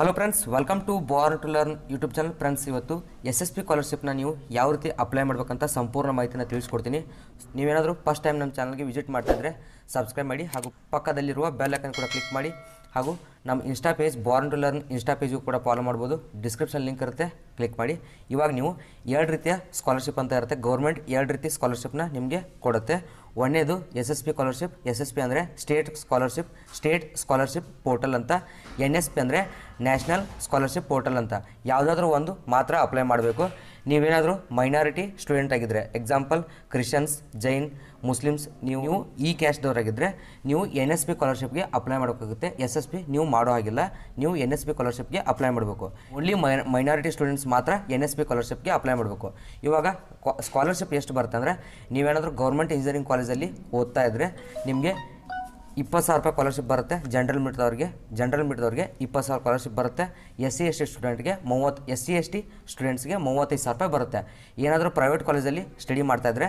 hello friends welcome to born to learn YouTube channel friends ಇವತ್ತು S S P ಸ್ಕಾಲರ್ಶಿಪ್ನ ನೀವು ಯಾವ ರೀತಿ ಅಪ್ಲೈ ಮಾಡಬೇಕಂತ ಸಂಪೂರ್ಣ ಮಾಹಿತಿನ ತಿಳಿಸ್ಕೊಡ್ತೀನಿ ನೀವೇನಾದರೂ ಫಸ್ಟ್ ಟೈಮ್ ನಮ್ಮ ಚಾನಲ್ಗೆ ವಿಸಿಟ್ ಮಾಡ್ತಾಯಿದ್ರೆ ಸಬ್ಸ್ಕ್ರೈಬ್ ಮಾಡಿ ಹಾಗೂ ಪಕ್ಕದಲ್ಲಿರುವ ಬೆಲ್ ಐಕನ್ ಕೂಡ ಕ್ಲಿಕ್ ಮಾಡಿ ಹಾಗೂ ನಮ್ಮ Insta page born to learn Insta page ಕೂಡ ಫಾಲೋ ಮಾಡ್ಬೋದು ಡಿಸ್ಕ್ರಿಪ್ಷನ್ ಲಿಂಕ್ ಇರುತ್ತೆ ಕ್ಲಿಕ್ ಮಾಡಿ ಇವಾಗ ನೀವು ಎರಡು ರೀತಿಯ ಸ್ಕಾಲರ್ಶಿಪ್ ಅಂತ ಇರುತ್ತೆ ಗೌರ್ಮೆಂಟ್ ಎರಡು ರೀತಿ ಸ್ಕಾಲರ್ಶಿಪ್ನ ನಿಮಗೆ ಕೊಡುತ್ತೆ ಒಂದನೇದು S S P scholarship S S P ಅಂದರೆ state scholarship state scholarship portal ಅಂತ ಎನ್ ಎಸ್ ಪಿ ಅಂದರೆ ನ್ಯಾಷನಲ್ ಸ್ಕಾಲರ್ಶಿಪ್ ಪೋರ್ಟಲ್ ಅಂತ ಯಾವುದಾದ್ರೂ ಒಂದು ಮಾತ್ರ ಅಪ್ಲೈ ಮಾಡಬೇಕು ನೀವೇನಾದರೂ ಮೈನಾರಿಟಿ ಸ್ಟೂಡೆಂಟ್ ಆಗಿದ್ದರೆ ಎಕ್ಸಾಂಪಲ್ ಕ್ರಿಶ್ಚಿಯನ್ಸ್ ಜೈನ್ ಮುಸ್ಲಿಮ್ಸ್ ನೀವು ಈ ಕ್ಯಾಶ್ದವರಾಗಿದ್ದರೆ ನೀವು ಎನ್ ಎಸ್ ಪಿ ಸ್ಕಾಲರ್ಶಿಪ್ಗೆ ಅಪ್ಲೈ ಮಾಡೋಕ್ಕಾಗುತ್ತೆ ಎಸ್ ಎಸ್ ಪಿ ನೀವು ಮಾಡೋ ಹಾಗಿಲ್ಲ ನೀವು ಎನ್ ಎಸ್ ಪಿ ಸ್ಕಾಲರ್ಶಿಪ್ಗೆ ಅಪ್ಲೈ ಮಾಡಬೇಕು ಓನ್ಲಿ ಮೈ ಮೈನಾರಿಟಿ ಸ್ಟೂಡೆಂಟ್ಸ್ ಮಾತ್ರ ಎನ್ ಎಸ್ ಪಿ ಸ್ಕಾಲರ್ಶಿಪ್ಗೆ ಅಪ್ಲೈ ಮಾಡಬೇಕು ಇವಾಗ ಸ್ಕಾಲರ್ಶಿಪ್ ಎಷ್ಟು ಬರುತ್ತೆ ನೀವೇನಾದರೂ ಗೌರ್ಮೆಂಟ್ ಇಂಜಿನಿಯರಿಂಗ್ ಕಾಲೇಜಲ್ಲಿ ಓದ್ತಾ ಇದ್ದರೆ ನಿಮಗೆ ಇಪ್ಪತ್ತು ಸಾವಿರ ರೂಪಾಯಿ ಸ್ಕಾಲರ್ಶಿಪ್ ಬರುತ್ತೆ ಜನರಲ್ ಮೀಟ್ದವ್ರಿಗೆ ಜನರಲ್ ಮೀಟ್ದವ್ರಿಗೆ ಇಪ್ಪತ್ತು ಸಾವಿರ ಸ್ಕಾಲರ್ಶಿಪ್ ಬರುತ್ತೆ ಎಸ್ ಸಿ ಎಸ್ ಟಿ ಸ್ಟೂಡೆಂಟ್ಗೆ ಮೂವತ್ತು ಎಸ್ ಸಿ ಎಸ್ ಟಿ ಸ್ಟೂಡೆಂಟ್ಸ್ಗೆ ಮೂವತ್ತೈದು ಸಾವಿರ ರೂಪಾಯಿ ಬರುತ್ತೆ ಏನಾದರೂ ಪ್ರೈವೇಟ್ ಕಾಲೇಜಲ್ಲಿ ಸ್ಟಡಿ ಮಾಡ್ತಾಯಿದ್ರೆ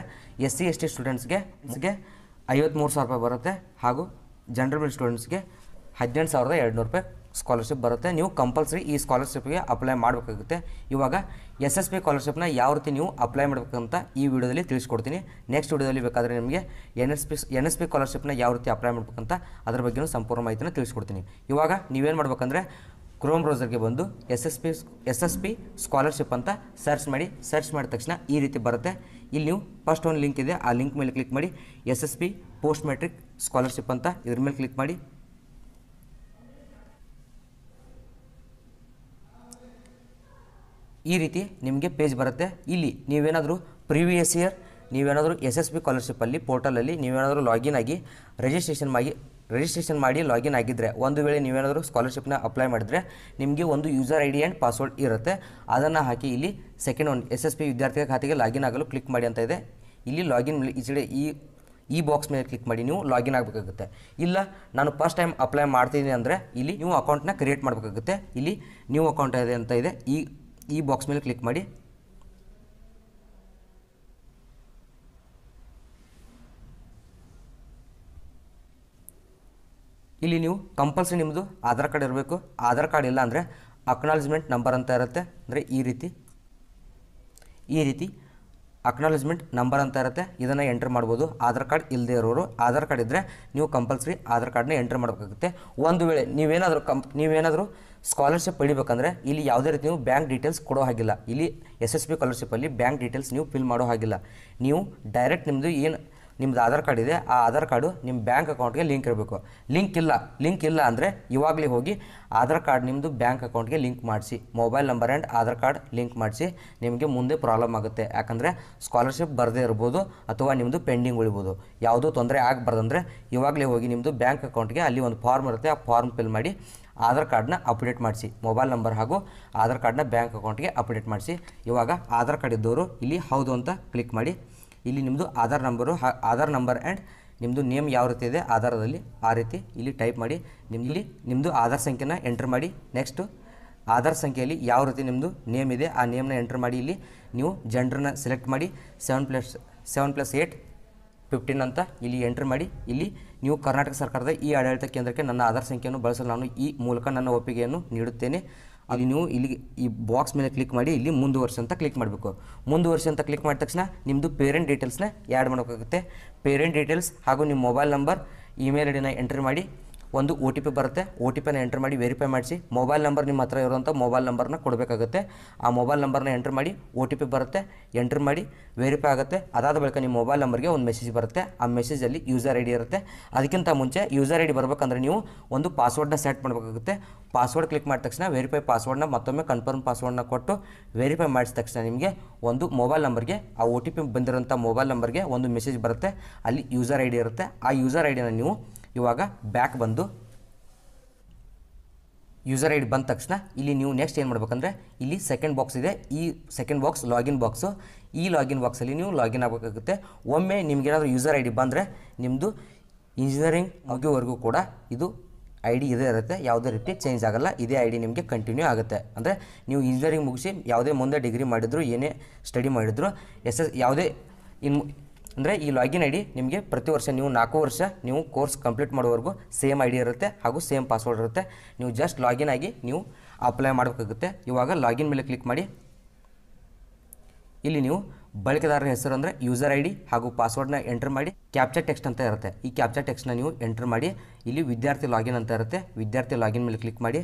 ಎಸ್ ಸಿ ಎಸ್ ಟಿ ಸ್ಟೂಡೆಂಟ್ಸ್ಗೆ ಐವತ್ತ್ಮೂರು ಸಾವಿರ ರೂಪಾಯಿ ಬರುತ್ತೆ ಹಾಗೂ ಜನರಲ್ ಮೀಟ್ ಸ್ಟೂಡೆಂಟ್ಸ್ಗೆ ಹದಿನೆಂಟು ಸಾವಿರದ ಎರಡುನೂರು ರೂಪಾಯಿ ಸ್ಕಾಲರ್ಶಿಪ್ ಬರುತ್ತೆ ನೀವು ಕಂಪಲ್ಸರಿ ಈ ಸ್ಕಾಲರ್ಶಿಪ್ಗೆ ಅಪ್ಲೈ ಮಾಡಬೇಕಾಗುತ್ತೆ ಇವಾಗ ಎಸ್ ಎಸ್ ಪಿ ಸ್ಕಾಲರ್ಶಿಪ್ನ ಯಾವ ರೀತಿ ನೀವು ಅಪ್ಲೈ ಮಾಡಬೇಕಂತ ಈ ವಿಡಿಯೋದಲ್ಲಿ ತಿಳಿಸ್ಕೊಡ್ತೀನಿ ನೆಕ್ಸ್ಟ್ ವಿಡಿಯೋದಲ್ಲಿ ಬೇಕಾದರೆ ನಿಮಗೆ N S P N S P ಯಾವ ರೀತಿ ಅಪ್ಲೈ ಮಾಡಬೇಕಂತ ಅದರ ಬಗ್ಗೆ ಸಂಪೂರ್ಣ ಮಾಹಿತಿನ ತಿಳಿಸ್ಕೊಡ್ತೀನಿ ಇವಾಗ ನೀವೇನು ಮಾಡಬೇಕಂದ್ರೆ ಕ್ರೋಮ್ ಬ್ರೌಸರ್ಗೆ ಬಂದು S S P S S P scholarship ಅಂತ ಸರ್ಚ್ ಮಾಡಿ ಸರ್ಚ್ ಮಾಡಿದ ತಕ್ಷಣ ಈ ರೀತಿ ಬರುತ್ತೆ ಇಲ್ಲಿ ನೀವು ಫಸ್ಟ್ ಒಂದು ಲಿಂಕ್ ಇದೆ ಆ ಲಿಂಕ್ ಮೇಲೆ ಕ್ಲಿಕ್ ಮಾಡಿ S S P post matric scholarship ಅಂತ ಇದ್ರ ಮೇಲೆ ಕ್ಲಿಕ್ ಮಾಡಿ ಈ ರೀತಿ ನಿಮಗೆ ಪೇಜ್ ಬರುತ್ತೆ ಇಲ್ಲಿ ನೀವೇನಾದರೂ ಪ್ರೀವಿಯಸ್ ಇಯರ್ ನೀವೇನಾದರೂ ಎಸ್ ಎಸ್ ಬಿ ಕಾಲರ್ಶಿಪ್ಪಲ್ಲಿ ಪೋರ್ಟಲಲ್ಲಿ ನೀವೇನಾದರೂ ಲಾಗಿನ್ ಆಗಿ ರಿಜಿಸ್ಟ್ರೇಷನ್ ಮಾಡಿ ರಿಜಿಸ್ಟ್ರೇಷನ್ ಮಾಡಿ ಲಾಗಿನ್ ಆಗಿದ್ದರೆ ಒಂದು ವೇಳೆ ನೀವೇನಾದರೂ ಸ್ಕಾಲರ್ಶಿಪ್ನ ಅಪ್ಲೈ ಮಾಡಿದರೆ ನಿಮಗೆ ಒಂದು user I D and password ಇರುತ್ತೆ ಅದನ್ನು ಹಾಕಿ ಇಲ್ಲಿ ಸೆಕೆಂಡ್ ಒಂದು ಎಸ್ ಎಸ್ ಪಿ ವಿದ್ಯಾರ್ಥಿಗಳ ಖಾತೆಗೆ ಲಾಗಿನ್ ಆಗಲು ಕ್ಲಿಕ್ ಮಾಡಿ ಅಂತ ಇದೆ ಇಲ್ಲಿ ಲಾಗಿನ್ ಈಚೆಡೆ ಈ ಈ ಬಾಕ್ಸ್ ಮೇಲೆ ಕ್ಲಿಕ್ ಮಾಡಿ ನೀವು ಲಾಗಿನ್ ಆಗಬೇಕಾಗುತ್ತೆ ಇಲ್ಲ ನಾನು ಫಸ್ಟ್ ಟೈಮ್ ಅಪ್ಲೈ ಮಾಡ್ತೀನಿ ಅಂದರೆ ಇಲ್ಲಿ ನೀವು ಅಕೌಂಟ್ನ ಕ್ರಿಯೇಟ್ ಮಾಡಬೇಕಾಗುತ್ತೆ ಇಲ್ಲಿ ನ್ಯೂ ಅಕೌಂಟ್ ಇದೆ ಅಂತ ಇದೆ ಈ ಈ ಬಾಕ್ಸ್ ಮೇಲೆ ಕ್ಲಿಕ್ ಮಾಡಿ ಇಲ್ಲಿ ನೀವು ಕಂಪಲ್ಸರಿ ನಿಮ್ಮದು ಆಧಾರ್ ಕಾರ್ಡ್ ಇರಬೇಕು ಆಧಾರ್ ಕಾರ್ಡ್ ಇಲ್ಲ ಅಂದರೆ ಅಕ್ನಾಲಜ್ಮೆಂಟ್ ನಂಬರ್ ಅಂತ ಇರುತ್ತೆ ಅಂದರೆ ಈ ರೀತಿ ಈ ರೀತಿ ಅಕ್ನಾಲೆಜ್ಮೆಂಟ್ ನಂಬರ್ ಅಂತ ಇರುತ್ತೆ ಇದನ್ನು ಎಂಟ್ರ್ ಮಾಡ್ಬೋದು ಆಧಾರ್ ಕಾರ್ಡ್ ಇಲ್ಲದೆ ಇರೋರು ಆಧಾರ್ ಕಾರ್ಡ್ ಇದ್ದರೆ ನೀವು ಕಂಪಲ್ಸರಿ ಆಧಾರ್ ಕಾರ್ಡ್ನ ಎಂಟ್ರ್ ಮಾಡಬೇಕಾಗುತ್ತೆ ಒಂದು ವೇಳೆ ನೀವೇನಾದರೂ ಕಂಪ್ ನೀವೇನಾದರೂ ಸ್ಕಾಲರ್ಶಿಪ್ ಪಡಿಬೇಕಂದ್ರೆ ಇಲ್ಲಿ ಯಾವುದೇ ರೀತಿ ನೀವು ಬ್ಯಾಂಕ್ ಡೀಟೇಲ್ಸ್ ಕೊಡೋ ಹಾಗಿಲ್ಲ ಇಲ್ಲಿ ಎಸ್ ಎಸ್ ಬಿ ಸ್ಕಾಲರ್ಶಿಪ್ಪಲ್ಲಿ ಬ್ಯಾಂಕ್ ಡೀಟೇಲ್ಸ್ ನೀವು ಫಿಲ್ ಮಾಡೋ ಹಾಗಿಲ್ಲ ನೀವು ಡೈರೆಕ್ಟ್ ನಿಮ್ಮದು ಏನು ನಿಮ್ಮದು ಆಧಾರ್ ಕಾರ್ಡ್ ಇದೆ ಆ ಆಧಾರ್ ಕಾರ್ಡು ನಿಮ್ಮ ಬ್ಯಾಂಕ್ ಅಕೌಂಟ್ಗೆ ಲಿಂಕ್ ಇರಬೇಕು ಲಿಂಕ್ ಇಲ್ಲ ಲಿಂಕ್ ಇಲ್ಲ ಅಂದರೆ ಇವಾಗಲೇ ಹೋಗಿ ಆಧಾರ್ ಕಾರ್ಡ್ ನಿಮ್ಮದು ಬ್ಯಾಂಕ್ ಅಕೌಂಟ್ಗೆ ಲಿಂಕ್ ಮಾಡಿಸಿ mobile number and Aadhaar card link ಮಾಡಿಸಿ ನಿಮಗೆ ಮುಂದೆ ಪ್ರಾಬ್ಲಮ್ ಆಗುತ್ತೆ ಯಾಕಂದರೆ ಸ್ಕಾಲರ್ಶಿಪ್ ಬರದೇ ಇರ್ಬೋದು ಅಥವಾ ನಿಮ್ಮದು ಪೆಂಡಿಂಗ್ ಉಳಿಬೋದು ಯಾವುದೂ ತೊಂದರೆ ಆಗಬಾರ್ದಂದ್ರೆ ಇವಾಗಲೇ ಹೋಗಿ ನಿಮ್ಮದು ಬ್ಯಾಂಕ್ ಅಕೌಂಟ್ಗೆ ಅಲ್ಲಿ ಒಂದು ಫಾರ್ಮ್ ಇರುತ್ತೆ ಆ ಫಾರ್ಮ್ ಫಿಲ್ ಮಾಡಿ ಆಧಾರ್ ಕಾರ್ಡ್ನ ಅಪ್ಡೇಟ್ ಮಾಡಿಸಿ ಮೊಬೈಲ್ ನಂಬರ್ ಹಾಗೂ ಆಧಾರ್ ಕಾರ್ಡ್ನ ಬ್ಯಾಂಕ್ ಅಕೌಂಟ್ಗೆ ಅಪ್ಡೇಟ್ ಮಾಡಿಸಿ ಇವಾಗ ಆಧಾರ್ ಕಾರ್ಡ್ ಇದ್ದವರು ಇಲ್ಲಿ ಹೌದು ಅಂತ ಕ್ಲಿಕ್ ಮಾಡಿ ಇಲ್ಲಿ ನಿಮ್ಮದು Aadhaar number Aadhaar number and ನಿಮ್ಮದು ನೇಮ್ ಯಾವ ರೀತಿ ಇದೆ ಆಧಾರದಲ್ಲಿ ಆ ರೀತಿ ಇಲ್ಲಿ ಟೈಪ್ ಮಾಡಿ ನಿಮ್ಮಲ್ಲಿ ಇಲ್ಲಿ ನಿಮ್ಮದು ಆಧಾರ್ ಸಂಖ್ಯೆನ ಎಂಟ್ರ್ ಮಾಡಿ ನೆಕ್ಸ್ಟು ಆಧಾರ್ ಸಂಖ್ಯೆಯಲ್ಲಿ ಯಾವ ರೀತಿ ನಿಮ್ಮದು ನೇಮ್ ಇದೆ ಆ ನೇಮ್ನ ಎಂಟ್ರ್ ಮಾಡಿ ಇಲ್ಲಿ ನೀವು ಜೆಂಡ್ರನ್ನ ಸೆಲೆಕ್ಟ್ ಮಾಡಿ seven plus seven plus eight fifteen ಅಂತ ಇಲ್ಲಿ ಎಂಟ್ರ್ ಮಾಡಿ ಇಲ್ಲಿ ನೀವು ಕರ್ನಾಟಕ ಸರ್ಕಾರದ ಈ ಆಡಳಿತ ಕೇಂದ್ರಕ್ಕೆ ನನ್ನ ಆಧಾರ್ ಸಂಖ್ಯೆಯನ್ನು ಬಳಸಲು ನಾನು ಈ ಮೂಲಕ ನನ್ನ ಒಪ್ಪಿಗೆಯನ್ನು ನೀಡುತ್ತೇನೆ ಅಲ್ಲಿ ನೀವು ಇಲ್ಲಿ ಈ ಬಾಕ್ಸ್ ಮೇಲೆ ಕ್ಲಿಕ್ ಮಾಡಿ ಇಲ್ಲಿ ವರ್ಷ ಅಂತ ಕ್ಲಿಕ್ ಮಾಡಬೇಕು ವರ್ಷ ಅಂತ ಕ್ಲಿಕ್ ಮಾಡಿದ ತಕ್ಷಣ ನಿಮ್ಮದು ಪೇರೆಂಟ್ ಡೀಟೇಲ್ಸ್ನ ಆ್ಯಡ್ ಮಾಡೋಕ್ಕಾಗುತ್ತೆ ಪೇರೆಂಟ್ ಡೀಟೇಲ್ಸ್ ಹಾಗೂ ನಿಮ್ಮ ಮೊಬೈಲ್ ನಂಬರ್ ಇಮೇಲ್ ಐಡಿನ ಎಂಟ್ರಿ ಮಾಡಿ ಒಂದು ಒ ಟಿ ಪಿ ಬರುತ್ತೆ ಒ ಟಿ ಪಿನ ಎಂಟ್ರ್ ಮಾಡಿ ವೆರಿಫೈ ಮಾಡಿಸಿ ಮೊಬೈಲ್ ನಂಬರ್ ನಿಮ್ಮ ಹತ್ರ ಇರುವಂಥ ಮೊಬೈಲ್ ನಂಬರ್ನ ಕೊಡಬೇಕಾಗುತ್ತೆ ಆ ಮೊಬೈಲ್ ನಂಬರ್ನ ಎಂಟ್ರ್ ಮಾಡಿ ಒ ಟಿ ಪಿ ಬರುತ್ತೆ ಎಂಟ್ರ್ ಮಾಡಿ ವೆರಿಫೈ ಆಗುತ್ತೆ ಅದಾದ ಬಳಿಕ ನಿಮ್ಮ ಮೊಬೈಲ್ ನಂಬರ್ಗೆ ಒಂದು ಮೆಸೇಜ್ ಬರುತ್ತೆ ಆ ಮೆಸೇಜಲ್ಲಿ ಯೂಸರ್ ಐ ಡಿ ಇರುತ್ತೆ ಅದಕ್ಕಿಂತ ಮುಂಚೆ ಯೂಸರ್ ಐ ಡಿ ಬರಬೇಕಂದ್ರೆ ನೀವು ಒಂದು ಪಾಸ್ವರ್ಡ್ನ ಸೆಟ್ ಮಾಡಬೇಕಾಗುತ್ತೆ ಪಾಸ್ವರ್ಡ್ ಕ್ಲಿಕ್ ಮಾಡಿದ ತಕ್ಷಣ ವೆರಿಫೈ ಪಾಸ್ವರ್ಡ್ನ ಮತ್ತೊಮ್ಮೆ ಕನ್ಫರ್ಮ್ ಪಾಸ್ವರ್ಡ್ನ ಕೊಟ್ಟು ವೆರಿಫೈ ಮಾಡಿದ ತಕ್ಷಣ ನಿಮಗೆ ಒಂದು ಮೊಬೈಲ್ ನಂಬರ್ಗೆ ಆ ಒ ಟಿ ಪಿ ಬಂದಿರೋಂಥ ಮೊಬೈಲ್ ನಂಬರ್ಗೆ ಒಂದು ಮೆಸೇಜ್ ಬರುತ್ತೆ ಅಲ್ಲಿ ಯೂಸರ್ ಐ ಡಿ ಇರುತ್ತೆ ಆ ಯೂಸರ್ ಐ ಡಿನ ನೀವು ಇವಾಗ ಬ್ಯಾಕ್ ಬಂದು ಯೂಸರ್ ಐ ಡಿ ಬಂದ ತಕ್ಷಣ ಇಲ್ಲಿ ನೀವು ನೆಕ್ಸ್ಟ್ ಏನು ಮಾಡಬೇಕಂದ್ರೆ ಇಲ್ಲಿ ಸೆಕೆಂಡ್ ಬಾಕ್ಸ್ ಇದೆ ಈ ಸೆಕೆಂಡ್ ಬಾಕ್ಸ್ ಲಾಗಿನ್ ಬಾಕ್ಸು ಈ ಲಾಗಿನ್ ಬಾಕ್ಸಲ್ಲಿ ನೀವು ಲಾಗಿನ್ ಆಗಬೇಕಾಗುತ್ತೆ ಒಮ್ಮೆ ನಿಮಗೇನಾದರೂ ಯೂಸರ್ ಐ ಡಿ ಬಂದರೆ ನಿಮ್ಮದು ಇಂಜಿನಿಯರಿಂಗ್ ಮುಗಿಯೋವರೆಗೂ ಕೂಡ ಇದು ಐ ಡಿ ಇದೇ ಇರುತ್ತೆ ಯಾವುದೇ ರೀತಿ ಚೇಂಜ್ ಆಗಲ್ಲ ಇದೇ ಐ ಡಿ ನಿಮಗೆ ಕಂಟಿನ್ಯೂ ಆಗುತ್ತೆ ಅಂದರೆ ನೀವು ಇಂಜಿನಿಯರಿಂಗ್ ಮುಗಿಸಿ ಯಾವುದೇ ಮುಂದೆ ಡಿಗ್ರಿ ಮಾಡಿದ್ರು ಏನೇ ಸ್ಟಡಿ ಮಾಡಿದ್ರು ಎಸ್ ಎಸ್ ಯಾವುದೇ ಇನ್ ಅಂದರೆ ಈ ಲಾಗಿನ್ ಐ ಡಿ ನಿಮಗೆ ಪ್ರತಿ ವರ್ಷ ನೀವು ನಾಲ್ಕು ವರ್ಷ ನೀವು ಕೋರ್ಸ್ ಕಂಪ್ಲೀಟ್ ಮಾಡುವವರೆಗೂ ಸೇಮ್ ಐ ಡಿ ಇರುತ್ತೆ ಹಾಗೂ ಸೇಮ್ ಪಾಸ್ವರ್ಡ್ ಇರುತ್ತೆ ನೀವು ಜಸ್ಟ್ ಲಾಗಿನ್ ಆಗಿ ನೀವು ಅಪ್ಲೈ ಮಾಡಬೇಕಾಗುತ್ತೆ ಇವಾಗ ಲಾಗಿನ್ ಮೇಲೆ ಕ್ಲಿಕ್ ಮಾಡಿ ಇಲ್ಲಿ ನೀವು ಬಳಕೆದಾರರ ಹೆಸರು ಅಂದರೆ ಯೂಸರ್ ಐ ಡಿ ಹಾಗೂ ಪಾಸ್ವರ್ಡ್ನ ಎಂಟರ್ ಮಾಡಿ ಕ್ಯಾಪ್ಚರ್ ಟೆಕ್ಸ್ಟ್ ಅಂತ ಇರುತ್ತೆ ಈ ಕ್ಯಾಪ್ಚರ್ ಟೆಕ್ಸ್ಟ್ನ ನೀವು ಎಂಟರ್ ಮಾಡಿ ಇಲ್ಲಿ ವಿದ್ಯಾರ್ಥಿ ಲಾಗಿನ್ ಅಂತ ಇರುತ್ತೆ ವಿದ್ಯಾರ್ಥಿ ಲಾಗಿನ್ ಮೇಲೆ ಕ್ಲಿಕ್ ಮಾಡಿ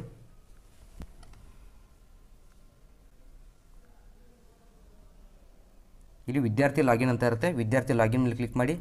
ಇಲ್ಲಿ ವಿದ್ಯಾರ್ಥಿ ಲಾಗಿನ್ ಅಂತ ಇರುತ್ತೆ ವಿದ್ಯಾರ್ಥಿ ಲಾಗಿನ್ ಮೇಲೆ ಕ್ಲಿಕ್ ಮಾಡಿ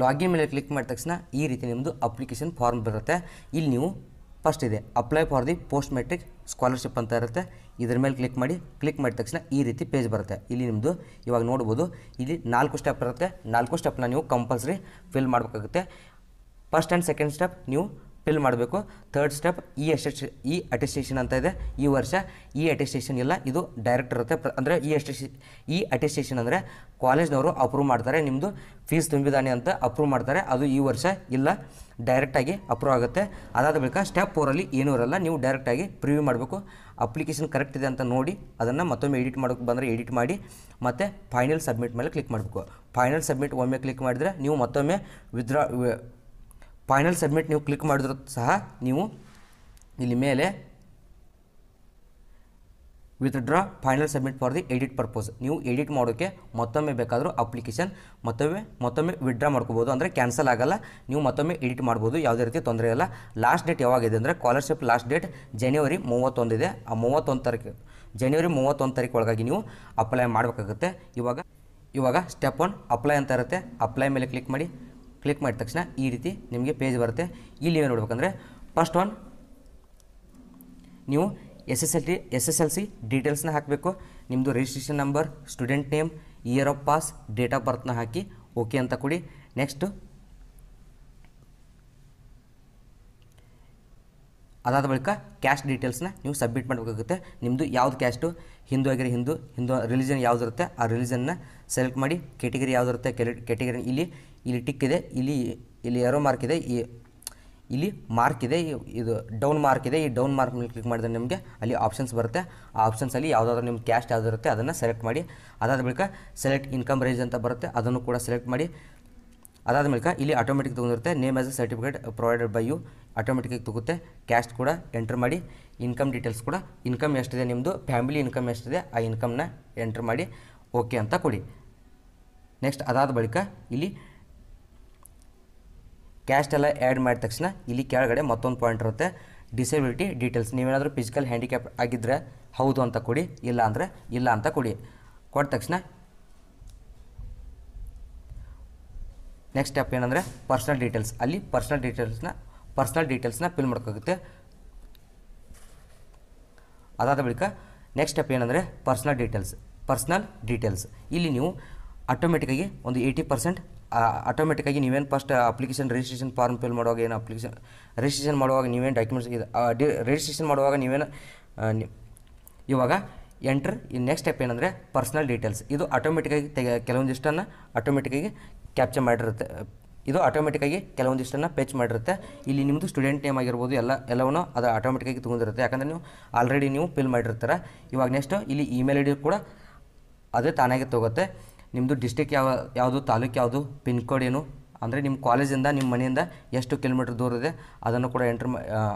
ಲಾಗಿನ್ ಮೇಲೆ ಕ್ಲಿಕ್ ಮಾಡಿದ ತಕ್ಷಣ ಈ ರೀತಿ ನಿಮ್ಮದು ಅಪ್ಲಿಕೇಶನ್ ಫಾರ್ಮ್ ಬರುತ್ತೆ ಇಲ್ಲಿ ನೀವು ಫಸ್ಟ್ ಇದೆ apply for the post matric scholarship ಅಂತ ಇರುತ್ತೆ ಇದ್ರ ಮೇಲೆ ಕ್ಲಿಕ್ ಮಾಡಿ ಕ್ಲಿಕ್ ಮಾಡಿದ ತಕ್ಷಣ ಈ ರೀತಿ ಪೇಜ್ ಬರುತ್ತೆ ಇಲ್ಲಿ ನಿಮ್ಮದು ಇವಾಗ ನೋಡ್ಬೋದು ಇಲ್ಲಿ ನಾಲ್ಕು ಸ್ಟೆಪ್ ಇರುತ್ತೆ ನಾಲ್ಕು ಸ್ಟೆಪ್ನ ನೀವು ಕಂಪಲ್ಸರಿ ಫಿಲ್ ಮಾಡಬೇಕಾಗುತ್ತೆ ಫಸ್ಟ್ ಆ್ಯಂಡ್ ಸೆಕೆಂಡ್ ಸ್ಟೆಪ್ ನೀವು ಫಿಲ್ ಮಾಡಬೇಕು third step E attest E attestation ಅಂತ ಇದೆ ಈ ವರ್ಷ ಇ ಅಟೆಸ್ಟೇಷನ್ ಇಲ್ಲ ಇದು ಡೈರೆಕ್ಟ್ ಇರುತ್ತೆ ಅಂದರೆ ಇ ಅಟೆಸ್ಟೇ ಇ ಅಟೆಸ್ಟೇಷನ್ ಅಂದರೆ ಕಾಲೇಜ್ನವರು ಅಪ್ರೂವ್ ಮಾಡ್ತಾರೆ ನಿಮ್ಮದು ಫೀಸ್ ತುಂಬಿದಾನೆ ಅಂತ ಅಪ್ರೂವ್ ಮಾಡ್ತಾರೆ ಅದು ಈ ವರ್ಷ ಇಲ್ಲ ಡೈರೆಕ್ಟಾಗಿ ಅಪ್ರೂವ್ ಆಗುತ್ತೆ ಅದಾದ ಬಳಿಕ ಸ್ಟೆಪ್ ಫೋರಲ್ಲಿ ಏನೂ ಇರಲ್ಲ ನೀವು ಡೈರೆಕ್ಟಾಗಿ ಪ್ರಿವ್ಯೂ ಮಾಡಬೇಕು ಅಪ್ಲಿಕೇಶನ್ ಕರೆಕ್ಟ್ ಇದೆ ಅಂತ ನೋಡಿ ಅದನ್ನು ಮತ್ತೊಮ್ಮೆ ಎಡಿಟ್ ಮಾಡೋಕ್ಕೆ ಬಂದರೆ ಎಡಿಟ್ ಮಾಡಿ ಮತ್ತು ಫೈನಲ್ ಸಬ್ಮಿಟ್ ಮೇಲೆ ಕ್ಲಿಕ್ ಮಾಡಬೇಕು ಫೈನಲ್ ಸಬ್ಮಿಟ್ ಒಮ್ಮೆ ಕ್ಲಿಕ್ ಮಾಡಿದರೆ ನೀವು ಮತ್ತೊಮ್ಮೆ ವಿದ್ರಾ ಫೈನಲ್ ಸಬ್ಮಿಟ್ ನೀವು ಕ್ಲಿಕ್ ಮಾಡಿದ್ರು ಸಹ ನೀವು ಇಲ್ಲಿ ಮೇಲೆ withdraw final submit for the edit purpose ನೀವು ಎಡಿಟ್ ಮಾಡೋಕ್ಕೆ ಮತ್ತೊಮ್ಮೆ ಬೇಕಾದರೂ ಅಪ್ಲಿಕೇಶನ್ ಮತ್ತೊಮ್ಮೆ ಮತ್ತೊಮ್ಮೆ ವಿತ್ಡ್ರಾ ಮಾಡ್ಕೋಬೋದು ಅಂದರೆ ಕ್ಯಾನ್ಸಲ್ ಆಗಲ್ಲ ನೀವು ಮತ್ತೊಮ್ಮೆ ಎಡಿಟ್ ಮಾಡ್ಬೋದು ಯಾವುದೇ ರೀತಿ ತೊಂದರೆ ಇಲ್ಲ ಲಾಸ್ಟ್ ಡೇಟ್ ಯಾವಾಗಿದೆ ಅಂದರೆ ಸ್ಕಾಲರ್ಶಿಪ್ ಲಾಸ್ಟ್ ಡೇಟ್ ಜನವರಿ ಮೂವತ್ತೊಂದಿದೆ ಆ ಮೂವತ್ತೊಂದು ತಾರೀಕು ಜನವರಿ ಮೂವತ್ತೊಂದು ತಾರೀಕು ಒಳಗಾಗಿ ನೀವು ಅಪ್ಲೈ ಮಾಡಬೇಕಾಗುತ್ತೆ ಇವಾಗ ಇವಾಗ ಸ್ಟೆಪ್ ಒನ್ ಅಪ್ಲೈ ಅಂತ ಇರುತ್ತೆ ಅಪ್ಲೈ ಮೇಲೆ ಕ್ಲಿಕ್ ಮಾಡಿ ಕ್ಲಿಕ್ ಮಾಡಿದ ತಕ್ಷಣ ಈ ರೀತಿ ನಿಮಗೆ ಪೇಜ್ ಬರುತ್ತೆ ಇಲ್ಲಿ ಏನು ನೋಡ್ಬೇಕಂದ್ರೆ ಫಸ್ಟ್ ಒನ್ ನೀವು S S L T S S L C ಡೀಟೇಲ್ಸ್ನ ಹಾಕಬೇಕು ನಿಮ್ಮದು registration number student name year of pass date of ಬರ್ತ್ನ ಹಾಕಿ ಓಕೆ ಅಂತ ಕೊಡಿ ನೆಕ್ಸ್ಟು ಅದಾದ ಬಳಿಕ ಕ್ಯಾಸ್ಟ್ ಡೀಟೇಲ್ಸ್ನ ನೀವು ಸಬ್ಮಿಟ್ ಮಾಡಬೇಕಾಗುತ್ತೆ ನಿಮ್ಮದು ಯಾವ್ದು ಕ್ಯಾಶ್ಟು ಹಿಂದೂ ಆಗಿರೋ ಹಿಂದೂ ಹಿಂದೂ ರಿಲಿಜನ್ ಯಾವುದಿರುತ್ತೆ ಆ ರಿಲಿಜನ್ನ ಸೆಲೆಕ್ಟ್ ಮಾಡಿ ಕೆಟಗರಿ ಯಾವುದಿರುತ್ತೆ ಕೆಟಗರಿ ಇಲ್ಲಿ ಇಲ್ಲಿ ಟಿಕ್ ಇದೆ ಇಲ್ಲಿ ಇಲ್ಲಿ ಎರೋ ಮಾರ್ಕ್ ಇದೆ ಈ ಇಲ್ಲಿ ಮಾರ್ಕ್ ಇದೆ ಇದು ಡೌನ್ ಮಾರ್ಕ್ ಇದೆ ಈ ಡೌನ್ ಮಾರ್ಕ್ ಮೇಲೆ ಕ್ಲಿಕ್ ಮಾಡಿದ್ರೆ ನಿಮಗೆ ಅಲ್ಲಿ ಆಪ್ಷನ್ಸ್ ಬರುತ್ತೆ ಆ ಆಪ್ಷನ್ಸಲ್ಲಿ ಯಾವುದಾದ್ರೂ ನಿಮ್ಮ ಕ್ಯಾಸ್ಟ್ ಯಾವುದಿರುತ್ತೆ ಅದನ್ನು ಸೆಲೆಕ್ಟ್ ಮಾಡಿ ಅದಾದ ಬಳಿಕ ಸೆಲೆಕ್ಟ್ ಇನ್ಕಮ್ ರೇಂಜ್ ಅಂತ ಬರುತ್ತೆ ಅದನ್ನು ಕೂಡ ಸೆಲೆಕ್ಟ್ ಮಾಡಿ ಅದಾದ ಬಳಿಕ ಇಲ್ಲಿ ಆಟೋಮೆಟಿಕ್ ತೊಗೊಂಡಿರುತ್ತೆ name as a certificate provided by you ಆಟೋಮೆಟಿಕಾಗಿ ತಗುತ್ತೆ ಕ್ಯಾಸ್ಟ್ ಕೂಡ ಎಂಟ್ರ್ ಮಾಡಿ ಇನ್ಕಮ್ ಡೀಟೇಲ್ಸ್ ಕೂಡ ಇನ್ಕಮ್ ಎಷ್ಟಿದೆ ನಿಮ್ಮದು ಫ್ಯಾಮಿಲಿ ಇನ್ಕಮ್ ಎಷ್ಟಿದೆ ಆ ಇನ್ಕಮ್ನ ಎಂಟ್ರ್ ಮಾಡಿ ಓಕೆ ಅಂತ ಕೊಡಿ ನೆಕ್ಸ್ಟ್ ಅದಾದ ಬಳಿಕ ಇಲ್ಲಿ ಕ್ಯಾಸ್ಟ್ ಎಲ್ಲ ಆ್ಯಡ್ ಮಾಡಿದ ತಕ್ಷಣ ಇಲ್ಲಿ ಕೆಳಗಡೆ ಮತ್ತೊಂದು ಪಾಯಿಂಟ್ ಇರುತ್ತೆ ಡಿಸೇಬಿಲಿಟಿ ಡೀಟೇಲ್ಸ್ ನೀವೇನಾದರೂ ಫಿಸಿಕಲ್ ಹ್ಯಾಂಡಿಕ್ಯಾಪ್ ಆಗಿದ್ದರೆ ಹೌದು ಅಂತ ಕೊಡಿ ಇಲ್ಲ ಅಂದರೆ ಇಲ್ಲ ಅಂತ ಕೊಡಿ ಕೊಟ್ಟ ತಕ್ಷಣ ನೆಕ್ಸ್ಟ್ ಸ್ಟೆಪ್ ಏನಂದರೆ ಪರ್ಸ್ನಲ್ ಡೀಟೇಲ್ಸ್ ಅಲ್ಲಿ ಪರ್ಸ್ನಲ್ ಡೀಟೇಲ್ಸ್ನ ಪರ್ಸ್ನಲ್ ಡೀಟೇಲ್ಸ್ನ ಫಿಲ್ ಮಾಡೋಕ್ಕಾಗುತ್ತೆ ಅದಾದ ಬಳಿಕ ನೆಕ್ಸ್ಟ್ ಸ್ಟೆಪ್ ಏನಂದರೆ ಪರ್ಸ್ನಲ್ ಡೀಟೇಲ್ಸ್ ಪರ್ಸ್ನಲ್ ಡೀಟೇಲ್ಸ್ ಇಲ್ಲಿ ನೀವು ಆಟೋಮೆಟಿಕ್ಕಾಗಿ ಒಂದು ಏಯ್ಟಿ ಪರ್ಸೆಂಟ್ ಆಟೋಮೆಟಿಕ್ಕಾಗಿ ನೀವೇನು first application registration form fill ಮಾಡುವಾಗ ಏನು ಅಪ್ಲಿಕೇಶನ್ ರಿಜಿಸ್ಟ್ರೇಷನ್ ಮಾಡುವಾಗ ನೀವೇನು ಡಾಕ್ಯುಮೆಂಟ್ಸ್ ಇದು ರಿಜಿಸ್ಟ್ರೇಷನ್ ಮಾಡುವಾಗ ನೀವೇನು ಇವಾಗ ಎಂಟ್ರ್ ಈ ನೆಕ್ಸ್ಟ್ ಸ್ಟೆಪ್ ಏನಂದರೆ ಪರ್ಸ್ನಲ್ ಡೀಟೇಲ್ಸ್ ಇದು ಆಟೋಮೆಟಿಕ್ಕಾಗಿ ತೆಗೆ ಕೆಲವೊಂದಿಷ್ಟನ್ನು ಆಟೋಮೆಟಿಕ್ಕಾಗಿ ಕ್ಯಾಪ್ಚರ್ ಮಾಡಿರುತ್ತೆ ಇದು ಆಟೋಮೆಟಿಕ್ಕಾಗಿ ಕೆಲವೊಂದಿಷ್ಟನ್ನು ಪೆಚ್ ಮಾಡಿರುತ್ತೆ ಇಲ್ಲಿ ನಿಮ್ಮದು ಸ್ಟೂಡೆಂಟ್ ನೇಮ್ ಆಗಿರ್ಬೋದು ಎಲ್ಲ ಎಲ್ಲವನ್ನೂ ಅದು ಆಟೋಮೆಟಿಕ್ಕಾಗಿ ತೊಗೊಂಡಿರುತ್ತೆ ಯಾಕಂದರೆ ನೀವು ಆಲ್ರೆಡಿ ನೀವು ಫಿಲ್ ಮಾಡಿರ್ತಾರೆ ಇವಾಗ ನೆಕ್ಸ್ಟು ಇಲ್ಲಿ ಇಮೇಲ್ ಐ ಡಿ ಕೂಡ ಅದೇ ತಾನಾಗೆ ತೊಗುತ್ತೆ ನಿಮ್ಮದು ಡಿಸ್ಟಿಕ್ ಯಾವ ಯಾವುದು ತಾಲೂಕು ಯಾವುದು ಪಿನ್ ಕೋಡ್ ಏನು ಅಂದರೆ ನಿಮ್ಮ ಕಾಲೇಜಿಂದ ನಿಮ್ಮ ಮನೆಯಿಂದ ಎಷ್ಟು ಕಿಲೋಮೀಟ್ರ್ ದೂರ ಇದೆ ಅದನ್ನು ಕೂಡ ಎಂಟ್ರ್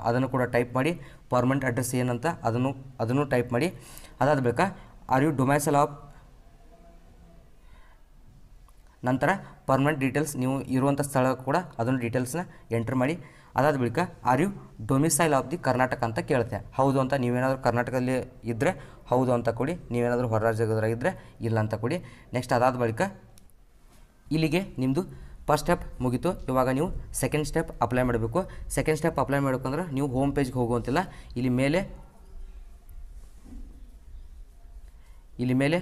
ಅದನ್ನು ಕೂಡ ಟೈಪ್ ಮಾಡಿ ಪರ್ಮನೆಂಟ್ ಅಡ್ರೆಸ್ ಏನಂತ ಅದನ್ನು ಅದನ್ನು ಟೈಪ್ ಮಾಡಿ ಅದಾದ ಬೇಕಾ ಆರ್ ಯು ಡೊಮೈಸಲ್ ಆಫ್ ನಂತರ ಪರ್ಮನೆಂಟ್ ಡೀಟೇಲ್ಸ್ ನೀವು ಇರುವಂಥ ಸ್ಥಳ ಕೂಡ ಅದನ್ನು ಡೀಟೇಲ್ಸ್ನ ಎಂಟ್ರ್ ಮಾಡಿ ಅದಾದ ಬಳಿಕ are you domicile of the Karnataka ಅಂತ ಕೇಳುತ್ತೆ ಹೌದು ಅಂತ ನೀವೇನಾದರೂ ಕರ್ನಾಟಕದಲ್ಲಿ ಇದ್ದರೆ ಹೌದು ಅಂತ ಕೊಡಿ ನೀವೇನಾದರೂ ಹೊರ ರಾಜ್ಯದಾಗಿದ್ದರೆ ಇಲ್ಲ ಅಂತ ಕೊಡಿ ನೆಕ್ಸ್ಟ್ ಅದಾದ ಬಳಿಕ ಇಲ್ಲಿಗೆ ನಿಮ್ಮದು ಫಸ್ಟ್ ಸ್ಟೆಪ್ ಮುಗೀತು ಇವಾಗ ನೀವು ಸೆಕೆಂಡ್ ಸ್ಟೆಪ್ ಅಪ್ಲೈ ಮಾಡಬೇಕು ಸೆಕೆಂಡ್ ಸ್ಟೆಪ್ ಅಪ್ಲೈ ಮಾಡಬೇಕಂದ್ರೆ ನೀವು ಹೋಮ್ ಪೇಜ್ಗೆ ಹೋಗುವಂತಿಲ್ಲ ಇಲ್ಲಿ ಮೇಲೆ ಇಲ್ಲಿ ಮೇಲೆ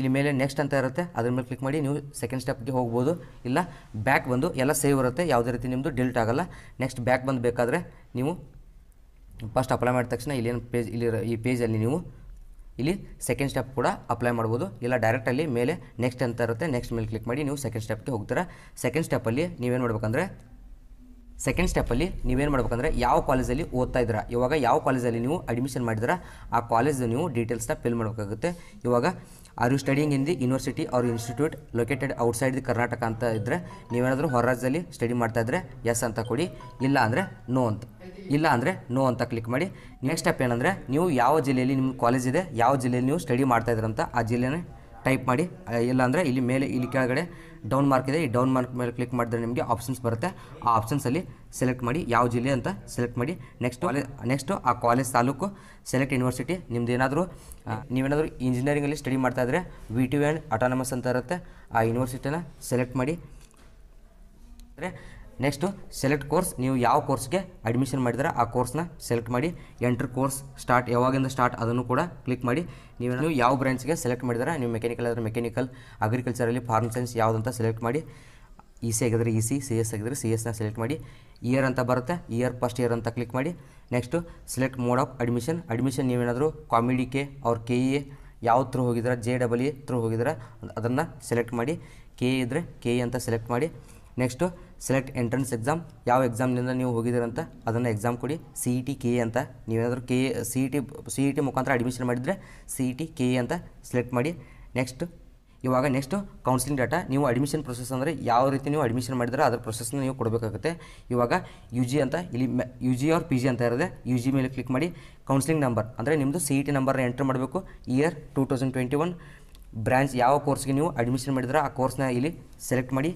ಇಲ್ಲಿ ಮೇಲೆ ನೆಕ್ಸ್ಟ್ ಅಂತ ಇರುತ್ತೆ ಅದ್ರ ಮೇಲೆ ಕ್ಲಿಕ್ ಮಾಡಿ ನೀವು ಸೆಕೆಂಡ್ ಸ್ಟೆಪ್ಗೆ ಹೋಗ್ಬೋದು ಇಲ್ಲ ಬ್ಯಾಕ್ ಬಂದು ಎಲ್ಲ ಸೇವ್ ಇರುತ್ತೆ ಯಾವುದೇ ರೀತಿ ನಿಮ್ಮದು ಡಿಲ್ಟ್ ಆಗೋಲ್ಲ ನೆಕ್ಸ್ಟ್ ಬ್ಯಾಕ್ ಬಂದು ಬೇಕಾದರೆ ನೀವು ಫಸ್ಟ್ ಅಪ್ಲೈ ಮಾಡಿದ ತಕ್ಷಣ ಇಲ್ಲೇನು ಪೇಜ್ ಇಲ್ಲಿ ಈ ಪೇಜಲ್ಲಿ ನೀವು ಇಲ್ಲಿ ಸೆಕೆಂಡ್ ಸ್ಟೆಪ್ ಕೂಡ ಅಪ್ಲೈ ಮಾಡ್ಬೋದು ಇಲ್ಲ ಡೈರೆಕ್ಟಲ್ಲಿ ಮೇಲೆ ನೆಕ್ಸ್ಟ್ ಅಂತ ಇರುತ್ತೆ ನೆಕ್ಸ್ಟ್ ಮೇಲೆ ಕ್ಲಿಕ್ ಮಾಡಿ ನೀವು ಸೆಕೆಂಡ್ ಸ್ಟೆಪ್ಗೆ ಹೋಗ್ತೀರಾ ಸೆಕೆಂಡ್ ಸ್ಟೆಪ್ಪಲ್ಲಿ ನೀವೇನು ಮಾಡ್ಬೇಕಂದ್ರೆ ಸೆಕೆಂಡ್ ಸ್ಟೆಪ್ಪಲ್ಲಿ ನೀವೇನು ಮಾಡ್ಬೇಕಂದ್ರೆ ಯಾವ ಕಾಲೇಜಲ್ಲಿ ಓದ್ತಾ ಇದ್ದೀರಾ ಇವಾಗ ಯಾವ ಕಾಲೇಜಲ್ಲಿ ನೀವು ಅಡ್ಮಿಷನ್ ಮಾಡಿದ್ರೆ ಆ ಕಾಲೇಜ್ ನೀವು ಡೀಟೇಲ್ಸ್ನ ಫಿಲ್ ಮಾಡಬೇಕಾಗುತ್ತೆ ಇವಾಗ are you studying in the university or institute located outside the Karnataka ಅಂತ ಇದ್ದರೆ ನೀವೇನಾದರೂ ಹೊರ ರಾಜ್ಯದಲ್ಲಿ ಸ್ಟಡಿ ಮಾಡ್ತಾ ಇದ್ದರೆ ಎಸ್ ಅಂತ ಕೊಡಿ ಇಲ್ಲ ಅಂದರೆ ನೋ ಅಂತ ಇಲ್ಲ ಅಂದರೆ ನೋ ಅಂತ ಕ್ಲಿಕ್ ಮಾಡಿ ನೆಕ್ಸ್ಟ್ ಸ್ಟೆಪ್ ಏನಂದರೆ ನೀವು ಯಾವ ಜಿಲ್ಲೆಯಲ್ಲಿ ನಿಮ್ಮ ಕಾಲೇಜ್ ಇದೆ ಯಾವ ಜಿಲ್ಲೆಯಲ್ಲಿ ನೀವು ಸ್ಟಡಿ ಮಾಡ್ತಾ ಇದ್ದೀರಂತ ಆ ಜಿಲ್ಲೆನೇ ಟೈಪ್ ಮಾಡಿ ಇಲ್ಲಾಂದರೆ ಇಲ್ಲಿ ಮೇಲೆ ಇಲ್ಲಿ ಕೆಳಗಡೆ ಡೌನ್ ಮಾರ್ಕ್ ಇದೆ ಈ ಡೌನ್ ಮಾರ್ಕ್ ಮೇಲೆ ಕ್ಲಿಕ್ ಮಾಡಿದ್ರೆ ನಿಮಗೆ ಆಪ್ಷನ್ಸ್ ಬರುತ್ತೆ ಆ ಆಪ್ಷನ್ಸಲ್ಲಿ ಸೆಲೆಕ್ಟ್ ಮಾಡಿ ಯಾವ ಜಿಲ್ಲೆ ಅಂತ ಸೆಲೆಕ್ಟ್ ಮಾಡಿ ನೆಕ್ಸ್ಟ್ ನೆಕ್ಸ್ಟು ಆ ಕಾಲೇಜ್ ತಾಲೂಕು ಸೆಲೆಕ್ಟ್ ಯೂನಿವರ್ಸಿಟಿ ನಿಮ್ದು ಏನಾದರೂ ನೀವೇನಾದರೂ ಇಂಜಿನಿಯರಿಂಗಲ್ಲಿ ಸ್ಟಡಿ ಮಾಡ್ತಾಯಿದ್ರೆ V T V and autonomous ಅಂತ ಇರುತ್ತೆ ಆ ಯೂನಿವರ್ಸಿಟಿನ ಸೆಲೆಕ್ಟ್ ಮಾಡಿ ಅಂದರೆ ನೆಕ್ಸ್ಟು ಸೆಲೆಕ್ಟ್ ಕೋರ್ಸ್ ನೀವು ಯಾವ ಕೋರ್ಸ್ಗೆ ಅಡ್ಮಿಷನ್ ಮಾಡಿದ್ರೆ ಆ ಕೋರ್ಸ್ನ ಸೆಲೆಕ್ಟ್ ಮಾಡಿ ಎಂಟ್ರ್ ಕೋರ್ಸ್ ಸ್ಟಾರ್ಟ್ ಯಾವಾಗಿಂದ ಸ್ಟಾರ್ಟ್ ಅದನ್ನು ಕೂಡ ಕ್ಲಿಕ್ ಮಾಡಿ ನೀವು ಯಾವ ಬ್ರ್ಯಾಂಚ್ಗೆ ಸೆಲೆಕ್ಟ್ ಮಾಡಿದ್ರೆ ನೀವು ಮೆಕ್ಯಾನಿಕಲ್ ಆದರೆ ಮೆಕ್ಯಾನಿಕಲ್ ಅಗ್ರಿಕಲ್ಚರಲ್ಲಿ ಫಾರ್ಮ್ ಸೈನ್ಸ್ ಯಾವುದಂತ ಸೆಲೆಕ್ಟ್ ಮಾಡಿ ಇ e ಸಿ ಆಗಿದ್ರೆ ಇ ಸಿ ಸಿ ಎಸ್ ಆಗಿದ್ರೆ ಸಿ ಎಸ್ನ ಸೆಲೆಕ್ಟ್ ಮಾಡಿ ಇಯರ್ ಅಂತ ಬರುತ್ತೆ ಇಯರ್ ಫಸ್ಟ್ ಇಯರ್ ಅಂತ ಕ್ಲಿಕ್ ಮಾಡಿ next select mode of admission admission ನೀವೇನಾದರೂ ಕಾಮಿಡಿ ಕೆ ಅವ್ರ ಕೆ ಇ ಎ ಯಾವ ಥ್ರೂ ಹೋಗಿದ್ರೆ ಜೆ ಡಬಲ್ ಇ ಥ್ರೂ ಹೋಗಿದ್ರೆ ಅದನ್ನು ಸೆಲೆಕ್ಟ್ ಮಾಡಿ ಕೆ e ಇದ್ದರೆ ಕೆ ಇ e ಅಂತ ಸೆಲೆಕ್ಟ್ ಮಾಡಿ ನೆಕ್ಸ್ಟು ಸೆಲೆಕ್ಟ್ ಎಂಟ್ರೆನ್ಸ್ ಎಕ್ಸಾಮ್ ಯಾವ ಎಕ್ಸಾಮ್ನಿಂದ ನೀವು ಹೋಗಿದ್ದೀರಂತ ಅದನ್ನು ಎಕ್ಸಾಮ್ ಕೊಡಿ C E T K A ಅಂತ ನೀವೇನಾದರೂ K A C e E T C e E T ಮುಖಾಂತರ ಅಡ್ಮಿಷನ್ ಮಾಡಿದರೆ C E T K A ಅಂತ ಸೆಲೆಕ್ಟ್ ಮಾಡಿ ನೆಕ್ಸ್ಟ್ ಇವಾಗ ನೆಕ್ಸ್ಟ್ ಕೌನ್ಸಿಲಿಂಗ್ ಡಾಟಾ ನೀವು ಅಡ್ಮಿಷನ್ ಪ್ರೊಸೆಸ್ ಅಂದರೆ ಯಾವ ರೀತಿ ನೀವು ಅಡ್ಮಿಷನ್ ಮಾಡಿದ್ರೆ ಅದರ ಪ್ರೊಸೆಸ್ನ ನೀವು ಕೊಡಬೇಕಾಗುತ್ತೆ ಇವಾಗ ಯು ಜಿ ಅಂತ ಇಲ್ಲಿ ಮೆ U G or P G ಅಂತ ಇರೋದೆ ಯು ಜಿ ಮೇಲೆ ಕ್ಲಿಕ್ ಮಾಡಿ ಕೌನ್ಸಿಲಿಂಗ್ ನಂಬರ್ ಅಂದರೆ ನಿಮ್ಮದು ಸಿ ಇ ಟಿ ನಂಬರ್ನ ಎಂಟ್ರ್ ಮಾಡಬೇಕು year two thousand twenty one branch ಯಾವ ಕೋರ್ಸ್ಗೆ ನೀವು ಅಡ್ಮಿಷನ್ ಮಾಡಿದ್ರೆ ಆ ಕೋರ್ಸ್ನ ಇಲ್ಲಿ ಸೆಲೆಕ್ಟ್ ಮಾಡಿ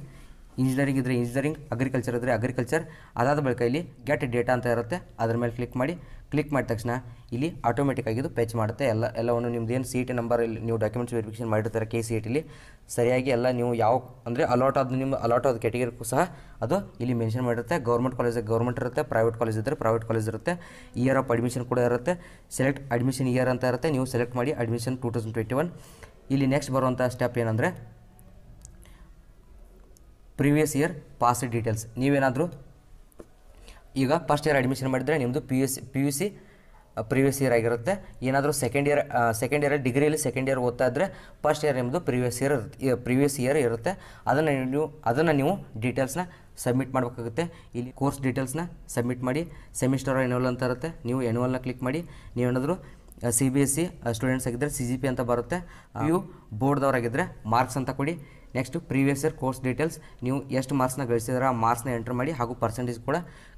ಇಂಜಿನಿಯರಿಂಗ್ ಇದ್ದರೆ ಇಂಜಿನಿಯರಿಂಗ್ ಅಗ್ರಿಕಲ್ಚರ್ ಇದ್ದರೆ ಅಗ್ರಿಕಲ್ಚರ್ ಅದಾದ ಬಳಿಕ ಇಲ್ಲಿ ಗೆಟ್ ಡೇಟಾ ಅಂತ ಇರುತ್ತೆ ಅದ್ರ ಮೇಲೆ ಕ್ಲಿಕ್ ಮಾಡಿ ಕ್ಲಿಕ್ ಮಾಡಿದ ತಕ್ಷಣ ಇಲ್ಲಿ ಆಟೋಮೆಟಿಕ್ ಆಗಿದ್ದು ಪೆಚ್ ಮಾಡುತ್ತೆ ಎಲ್ಲ ಎಲ್ಲವನ್ನು ನಿಮ್ದು ಏನು ಸಿ ಟಿ ನಂಬರ್ ಇಲ್ಲಿ ನೀವು ಡಾಕ್ಯುಮೆಂಟ್ಸ್ ವೆರಿಫಿಕೇಷನ್ ಮಾಡಿರ್ತಾರೆ ಕೆ ಸಿ ಇ ಟಿಲಿ ಸರಿಯಾಗಿ ಎಲ್ಲ ನೀವು ಯಾವ ಅಂದರೆ ಅಲಾಟ್ ಆದ ನಿಮ್ಮ ಅಲಾಟ್ ಆದ ಕೆಟಗರಿಗೂ ಸಹ ಅದು ಇಲ್ಲಿ ಮೆನ್ಷನ್ ಮಾಡಿರುತ್ತೆ ಗೌರ್ಮೆಂಟ್ ಕಾಲೇಜ್ ಗೌರ್ಮೆಂಟ್ ಇರುತ್ತೆ ಪ್ರೈವೇಟ್ ಕಾಲೇಜ್ ಇದ್ದರೆ ಪ್ರೈವೇಟ್ ಕಾಲೇಜ್ ಇರುತ್ತೆ ಇಯರ್ ಆಫ್ ಅಡ್ಮಿಷನ್ ಕೂಡ ಇರುತ್ತೆ ಸೆಲೆಕ್ಟ್ ಅಡ್ಮಿಷನ್ ಇಯರ್ ಅಂತ ಇರುತ್ತೆ ನೀವು ಸೆಲೆಕ್ಟ್ ಮಾಡಿ ಅಡ್ಮಿಷನ್ ಟೂ ಟ್ವೆಂಟಿ ಒನ್ ಇಲ್ಲಿ ನೆಕ್ಸ್ಟ್ ಬರುವಂಥ ಸ್ಟೆಪ್ ಏನಂದರೆ ಪ್ರಿವಿಯಸ್ ಇಯರ್ ಪಾಸ್ ಡೀಟೇಲ್ಸ್ ನೀವೇನಾದರೂ ಈಗ ಫಸ್ಟ್ ಇಯರ್ ಅಡ್ಮಿಷನ್ ಮಾಡಿದರೆ ನಿಮ್ಮದು P U C P U C previous year ಆಗಿರುತ್ತೆ ಏನಾದರೂ ಸೆಕೆಂಡ್ ಇಯರ್ ಸೆಕೆಂಡ್ ಇಯರ್ ಡಿಗ್ರಿಯಲ್ಲಿ ಸೆಕೆಂಡ್ ಇಯರ್ ಓದ್ತಾ ಇದ್ದರೆ ಫಸ್ಟ್ ಇಯರ್ ನಿಮ್ಮದು ಪ್ರಿವಿಯಸ್ ಇಯರ್ ಪ್ರಿವಿಯಸ್ ಇಯರ್ ಇರುತ್ತೆ ಅದನ್ನು ನೀವು ಅದನ್ನು ನೀವು ಡೀಟೇಲ್ಸ್ನ ಸಬ್ಮಿಟ್ ಮಾಡಬೇಕಾಗುತ್ತೆ ಇಲ್ಲಿ ಕೋರ್ಸ್ ಡೀಟೇಲ್ಸ್ನ ಸಬ್ಮಿಟ್ ಮಾಡಿ ಸೆಮಿಸ್ಟರ್ ಎನ್ಯುವಲ್ ಅಂತ ಇರುತ್ತೆ ನೀವು ಎನ್ಯುವಲ್ನ ಕ್ಲಿಕ್ ಮಾಡಿ ನೀವೇನಾದರೂ C B S C students e, ಆಗಿದ್ದರೆ ಸಿ ಜಿ ಪಿ ಅಂತ ಬರುತ್ತೆ ಇವು ಬೋರ್ಡ್ದವರಾಗಿದ್ದರೆ ಮಾರ್ಕ್ಸ್ ಅಂತ ಕೊಡಿ next previous year course details ನೀವು ಎಷ್ಟು ಮಾರ್ಕ್ಸ್ನ ಗಳಿಸಿದ್ರೆ ಆ ಮಾರ್ಕ್ಸ್ನ ಎಂಟ್ರ್ ಮಾಡಿ ಹಾಗೂ ಪರ್ಸೆಂಟೇಜ್ ಕೂಡ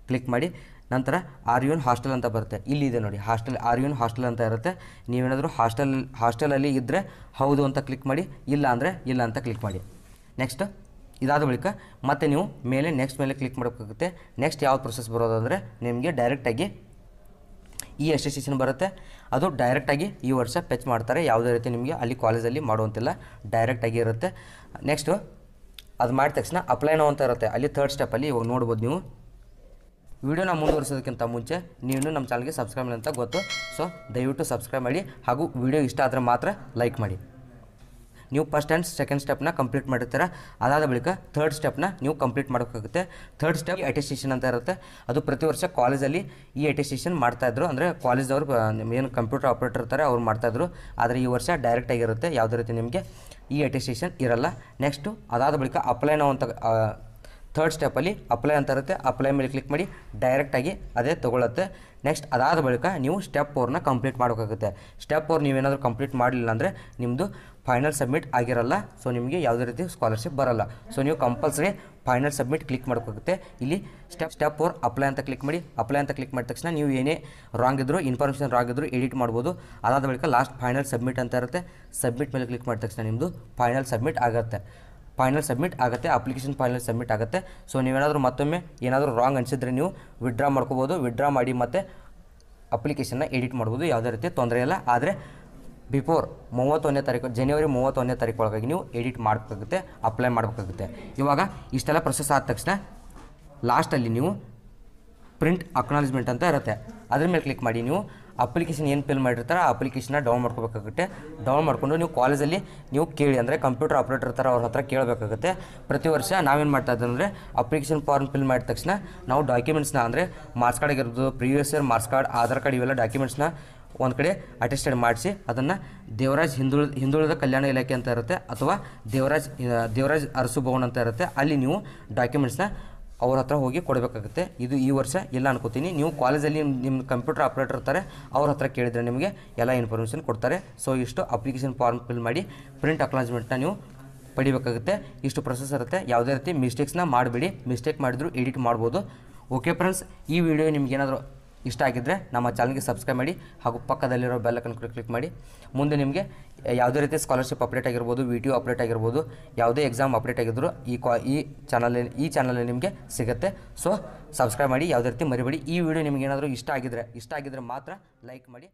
ಕ್ಲಿಕ್ ಮಾಡಿ ನಂತರ ಆರ್ ಯು ಎನ್ ಹಾಸ್ಟೆಲ್ ಅಂತ ಬರುತ್ತೆ ಇಲ್ಲಿ ಇದೆ ನೋಡಿ hostel R U N hostel ಅಂತ ಇರುತ್ತೆ ನೀವೇನಾದರೂ ಹಾಸ್ಟೆಲ್ ಹಾಸ್ಟೆಲಲ್ಲಿ ಇದ್ದರೆ ಹೌದು ಅಂತ ಕ್ಲಿಕ್ ಮಾಡಿ ಇಲ್ಲ ಅಂದರೆ ಇಲ್ಲ ಅಂತ ಕ್ಲಿಕ್ ಮಾಡಿ ನೆಕ್ಸ್ಟ್ ಇದಾದ ಬಳಿಕ ಮತ್ತೆ ನೀವು ಮೇಲೆ ನೆಕ್ಸ್ಟ್ ಮೇಲೆ ಕ್ಲಿಕ್ ಮಾಡಬೇಕಾಗುತ್ತೆ ನೆಕ್ಸ್ಟ್ ಯಾವ ಪ್ರೊಸೆಸ್ ಬರೋದು ನಿಮಗೆ ಡೈರೆಕ್ಟಾಗಿ ಈ ಅಸೋಸಿಯೇಷನ್ ಬರುತ್ತೆ ಅದು ಡೈರೆಕ್ಟಾಗಿ ಈ ವರ್ಷ ಪೆಚ್ ಮಾಡ್ತಾರೆ ಯಾವುದೇ ರೀತಿ ನಿಮಗೆ ಅಲ್ಲಿ ಕಾಲೇಜಲ್ಲಿ ಮಾಡುವಂತಿಲ್ಲ ಡೈರೆಕ್ಟಾಗಿ ಇರುತ್ತೆ ನೆಕ್ಸ್ಟು ಅದು ಮಾಡಿದ ತಕ್ಷಣ ಅಪ್ಲೈ ನೋ ಅಂತ ಇರುತ್ತೆ ಅಲ್ಲಿ ಥರ್ಡ್ ಸ್ಟೆಪ್ಪಲ್ಲಿ ಇವಾಗ ನೋಡ್ಬೋದು ನೀವು ವಿಡಿಯೋನ ಮುಂದುವರಿಸೋದಕ್ಕಿಂತ ಮುಂಚೆ ನೀನು ನಮ್ಮ ಚಾನಲ್ಗೆ ಸಬ್ಸ್ಕ್ರೈಬ್ ಅಂತ ಗೊತ್ತು ಸೊ ದಯವಿಟ್ಟು ಸಬ್ಸ್ಕ್ರೈಬ್ ಮಾಡಿ ಹಾಗೂ ವಿಡಿಯೋ ಇಷ್ಟ ಆದರೆ ಮಾತ್ರ ಲೈಕ್ ಮಾಡಿ ನೀವು ಫಸ್ಟ್ ಆ್ಯಂಡ್ ಸೆಕೆಂಡ್ ಸ್ಟೆಪ್ನ ಕಂಪ್ಲೀಟ್ ಮಾಡಿರ್ತೀರ ಅದಾದ ಬಳಿಕ ಥರ್ಡ್ ಸ್ಟೆಪ್ನ ನೀವು ಕಂಪ್ಲೀಟ್ ಮಾಡೋಕ್ಕಾಗುತ್ತೆ ಥರ್ಡ್ ಸ್ಟೆಪ್ ಅಟೆಸ್ಟೇಷನ್ ಅಂತ ಇರುತ್ತೆ ಅದು ಪ್ರತಿ ವರ್ಷ ಕಾಲೇಜಲ್ಲಿ ಈ ಅಟೆಸ್ಟೇಷನ್ ಮಾಡ್ತಾಯಿದ್ರು ಅಂದರೆ ಕಾಲೇಜ್ದವರು ಏನು ಕಂಪ್ಯೂಟರ್ ಆಪ್ರೇಟರ್ ಇರ್ತಾರೆ ಅವ್ರು ಮಾಡ್ತಾಯಿದ್ರು ಆದರೆ ಈ ವರ್ಷ ಡೈರೆಕ್ಟ್ ಆಗಿರುತ್ತೆ ಯಾವುದೇ ರೀತಿ ನಿಮಗೆ ಈ ಅಟೆಸ್ಟೇಷನ್ ಇರಲ್ಲ ನೆಕ್ಸ್ಟು ಅದಾದ ಬಳಿಕ ಅಪ್ಲೈ ನಾವು ಅಂತ ಥರ್ಡ್ ಸ್ಟೆಪ್ಪಲ್ಲಿ ಅಪ್ಲೈ ಅಂತ ಇರುತ್ತೆ ಅಪ್ಲೈ ಮೇಲೆ ಕ್ಲಿಕ್ ಮಾಡಿ ಡೈರೆಕ್ಟಾಗಿ ಅದೇ ತೊಗೊಳುತ್ತೆ ನೆಕ್ಸ್ಟ್ ಅದಾದ ಬಳಿಕ ನೀವು ಸ್ಟೆಪ್ ಫೋರ್ನ ಕಂಪ್ಲೀಟ್ ಮಾಡೋಕ್ಕಾಗುತ್ತೆ ಸ್ಟೆಪ್ ಫೋರ್ ನೀವೇನಾದರೂ ಕಂಪ್ಲೀಟ್ ಮಾಡಲಿಲ್ಲ ಅಂದರೆ ನಿಮ್ಮದು ಫೈನಲ್ ಸಬ್ಮಿಟ್ ಆಗಿರಲ್ಲ ಸೊ ನಿಮಗೆ ಯಾವುದೇ ರೀತಿ ಸ್ಕಾಲರ್ಶಿಪ್ ಬರಲ್ಲ ಸೊ ನೀವು ಕಂಪಲ್ಸರಿ ಫೈನಲ್ ಸಬ್ಮಿಟ್ ಕ್ಲಿಕ್ ಮಾಡ್ಕೋಗುತ್ತೆ ಇಲ್ಲಿ ಸ್ಟೆಪ್ ಸ್ಟೆಪ್ ಫೋರ್ ಅಪ್ಲೈ ಅಂತ ಕ್ಲಿಕ್ ಮಾಡಿ ಅಪ್ಲೈ ಅಂತ ಕ್ಲಿಕ್ ಮಾಡಿದ ತಕ್ಷಣ ನೀವು ಏನೇ ರಾಂಗ್ ಇದ್ದರೂ ಇನ್ಫಾರ್ಮೇಷನ್ ರಾಂಗ್ ಇದ್ದರೂ ಎಡಿಟ್ ಮಾಡ್ಬೋದು ಅದಾದ ಬಳಿಕ ಲಾಸ್ಟ್ ಫೈನಲ್ ಸಬ್ಮಿಟ್ ಅಂತ ಇರುತ್ತೆ ಸಬ್ಮಿಟ್ ಮೇಲೆ ಕ್ಲಿಕ್ ಮಾಡಿದ ತಕ್ಷಣ ನಿಮ್ಮದು ಫೈನಲ್ ಸಬ್ಮಿಟ್ ಆಗುತ್ತೆ ಫೈನಲ್ ಸಬ್ಮಿಟ್ ಆಗುತ್ತೆ ಅಪ್ಲಿಕೇಶನ್ ಫೈನಲ್ ಸಬ್ಮಿಟ್ ಆಗುತ್ತೆ ಸೊ ನೀವೇನಾದರೂ ಮತ್ತೊಮ್ಮೆ ಏನಾದರೂ ರಾಂಗ್ ಅನಿಸಿದ್ರೆ ನೀವು ವಿಡ್ರಾ ಮಾಡ್ಕೋಬೋದು ವಿಡ್ರಾ ಮಾಡಿ ಮತ್ತೆ ಅಪ್ಲಿಕೇಶನ್ನ ಎಡಿಟ್ ಮಾಡ್ಬೋದು ಯಾವುದೇ ರೀತಿ ತೊಂದರೆ ಇಲ್ಲ ಆದರೆ ಬಿಫೋರ್ ಮೂವತ್ತೊಂದನೇ ತಾರೀಕು ಜನವರಿ ಮೂವತ್ತೊಂದನೇ ತಾರೀಕು ಒಳಗಾಗಿ ನೀವು ಎಡಿಟ್ ಮಾಡಬೇಕಾಗುತ್ತೆ ಅಪ್ಲೈ ಮಾಡಬೇಕಾಗುತ್ತೆ ಇವಾಗ ಇಷ್ಟೆಲ್ಲ ಪ್ರೊಸೆಸ್ ಆದ ತಕ್ಷಣ ಲಾಸ್ಟಲ್ಲಿ ನೀವು ಪ್ರಿಂಟ್ ಅಕ್ನಾಲಜ್ಮೆಂಟ್ ಅಂತ ಇರುತ್ತೆ ಅದ್ರ ಮೇಲೆ ಕ್ಲಿಕ್ ಮಾಡಿ ನೀವು ಅಪ್ಲಿಕೇಶನ್ ಏನು ಫಿಲ್ ಮಾಡಿರ್ತಾರೆ ಆ ಅಪ್ಲಿಕೇಶನ್ನ ಡೌನ್ ಮಾಡ್ಕೋಬೇಕಾಗುತ್ತೆ ಡೌನ್ ಮಾಡಿಕೊಂಡು ನೀವು ಕಾಲೇಜಲ್ಲಿ ನೀವು ಕೇಳಿ ಅಂದರೆ ಕಂಪ್ಯೂಟರ್ ಆಪ್ರೇಟರ್ ಥರ ಅವ್ರ ಹತ್ರ ಕೇಳಬೇಕಾಗುತ್ತೆ ಪ್ರತಿ ವರ್ಷ ನಾವೇನು ಮಾಡ್ತಾ ಇದ್ದೀವಿ ಅಂದರೆ ಅಪ್ಲಿಕೇಶನ್ ಫಾರ್ಮ್ ಫಿಲ್ ಮಾಡಿದ ತಕ್ಷಣ ನಾವು ಡಾಕ್ಯುಮೆಂಟ್ಸ್ನ ಅಂದರೆ ಮಾರ್ಕ್ಸ್ ಕಾರ್ಡ್ ಆಗಿರ್ಬೋದು previous year marks card Aadhaar card ಇವೆಲ್ಲ ಡಾಕ್ಯುಮೆಂಟ್ಸ್ನ ಒಂದು ಕಡೆ ಅಟೆಸ್ಟೆಡ್ ಮಾಡಿಸಿ ಅದನ್ನು ದೇವರಾಜ್ ಹಿಂದುಳ ಹಿಂದುಳಿದ ಕಲ್ಯಾಣ ಇಲಾಖೆ ಅಂತ ಇರುತ್ತೆ ಅಥವಾ ದೇವರಾಜ್ ದೇವರಾಜ್ ಅರಸು ಭವನ್ ಅಂತ ಇರುತ್ತೆ ಅಲ್ಲಿ ನೀವು ಡಾಕ್ಯುಮೆಂಟ್ಸ್ನ ಅವ್ರ ಹತ್ರ ಹೋಗಿ ಕೊಡಬೇಕಾಗುತ್ತೆ ಇದು ಈ ವರ್ಷ ಇಲ್ಲ ಅನ್ಕೋತೀನಿ ನೀವು ಕಾಲೇಜಲ್ಲಿ ನಿಮ್ಮ ಕಂಪ್ಯೂಟರ್ ಆಪ್ರೇಟರ್ ಇರ್ತಾರೆ ಅವ್ರ ಹತ್ರ ಕೇಳಿದರೆ ನಿಮಗೆ ಎಲ್ಲ ಇನ್ಫಾರ್ಮೇಷನ್ ಕೊಡ್ತಾರೆ ಸೊ ಇಷ್ಟು ಅಪ್ಲಿಕೇಶನ್ ಫಾರ್ಮ್ ಫಿಲ್ ಮಾಡಿ ಪ್ರಿಂಟ್ ಅಕ್ನಾಲಜ್ಮೆಂಟ್ನ ನೀವು ಪಡಿಬೇಕಾಗುತ್ತೆ ಇಷ್ಟು ಪ್ರೊಸೆಸ್ ಇರುತ್ತೆ ಯಾವುದೇ ರೀತಿ ಮಿಸ್ಟೇಕ್ಸ್ನ ಮಾಡಬೇಡಿ ಮಿಸ್ಟೇಕ್ ಮಾಡಿದ್ರು ಎಡಿಟ್ ಮಾಡ್ಬೋದು ಓಕೆ ಫ್ರೆಂಡ್ಸ್ ಈ ವಿಡಿಯೋ ನಿಮ್ಗೇನಾದರೂ ಇಷ್ಟ ಆಗಿದ್ದರೆ ನಮ್ಮ ಚಾನಲ್ಗೆ ಸಬ್ಸ್ಕ್ರೈಬ್ ಮಾಡಿ ಹಾಗೂ ಪಕ್ಕದಲ್ಲಿರೋ ಕೂಡ ಕ್ಲಿಕ್ ಮಾಡಿ ಮುಂದೆ ನಿಮಗೆ ಯಾವುದೇ ರೀತಿ ಸ್ಕಾಲರ್ಶಿಪ್ ಅಪ್ಡೇಟ್ ಆಗಿರ್ಬೋದು ವಿಡಿಯೋ ಅಪ್ಡೇಟ್ ಆಗಿರ್ಬೋದು ಯಾವುದೇ ಎಕ್ಸಾಮ್ ಅಪ್ಡೇಟ್ ಆಗಿದ್ದರೂ ಈ ಕ್ವಾ ಈ ಚಾನಲಲ್ಲಿ ಈ ಚಾನಲಲ್ಲಿ ನಿಮಗೆ ಸಿಗುತ್ತೆ ಸೊ ಸಬ್ಸ್ಕ್ರೈಬ್ ಮಾಡಿ ಯಾವುದೇ ರೀತಿ ಮರಿಬೇಡಿ ಈ ವಿಡಿಯೋ ನಿಮಗೇನಾದರೂ ಇಷ್ಟ ಆಗಿದ್ದರೆ ಇಷ್ಟ ಆಗಿದ್ದರೆ ಮಾತ್ರ ಲೈಕ್ ಮಾಡಿ